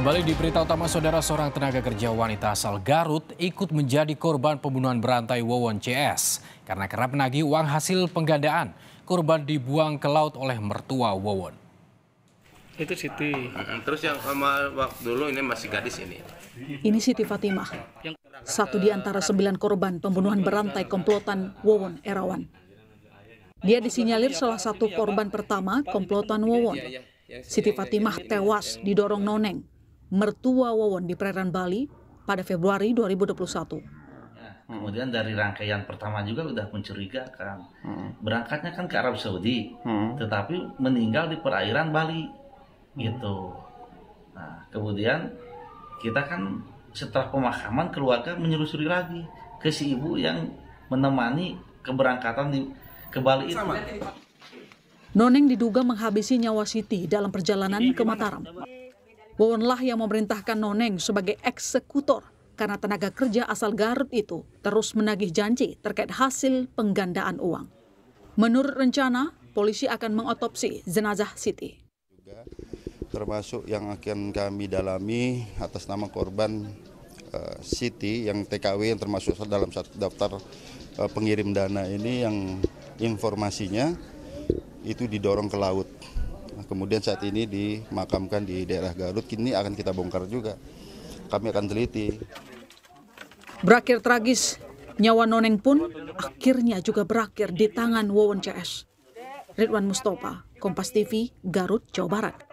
Kembali di berita utama saudara seorang tenaga kerja wanita asal Garut ikut menjadi korban pembunuhan berantai Wawon CS karena kerap menagih uang hasil penggandaan. Korban dibuang ke laut oleh mertua Wawon. Itu Siti. Terus yang sama waktu dulu ini masih gadis ini. Ini Siti Fatimah, satu di antara sembilan korban pembunuhan berantai komplotan Wawon Erawan. Dia disinyalir salah satu korban pertama komplotan Wawon. Siti Fatimah tewas didorong Noneng mertua Wawon di perairan Bali pada Februari 2021. Nah, kemudian dari rangkaian pertama juga sudah mencurigakan. Hmm. Berangkatnya kan ke Arab Saudi, hmm. tetapi meninggal di perairan Bali. Hmm. Gitu. Nah, kemudian kita kan setelah pemakaman keluarga menyelusuri lagi ke si ibu yang menemani keberangkatan di ke Bali itu. Sama. Noneng diduga menghabisi nyawa Siti dalam perjalanan ke Mataram. Wawonlah yang memerintahkan Noneng sebagai eksekutor karena tenaga kerja asal Garut itu terus menagih janji terkait hasil penggandaan uang. Menurut rencana, polisi akan mengotopsi jenazah Siti. Termasuk yang akan kami dalami atas nama korban uh, Siti yang TKW yang termasuk dalam satu daftar uh, pengirim dana ini yang informasinya itu didorong ke laut. Nah, kemudian saat ini dimakamkan di daerah Garut, kini akan kita bongkar juga. Kami akan teliti. Berakhir tragis, nyawa Noneng pun akhirnya juga berakhir di tangan Wawon CS. Ridwan Mustafa, Kompas TV, Garut, Jawa Barat.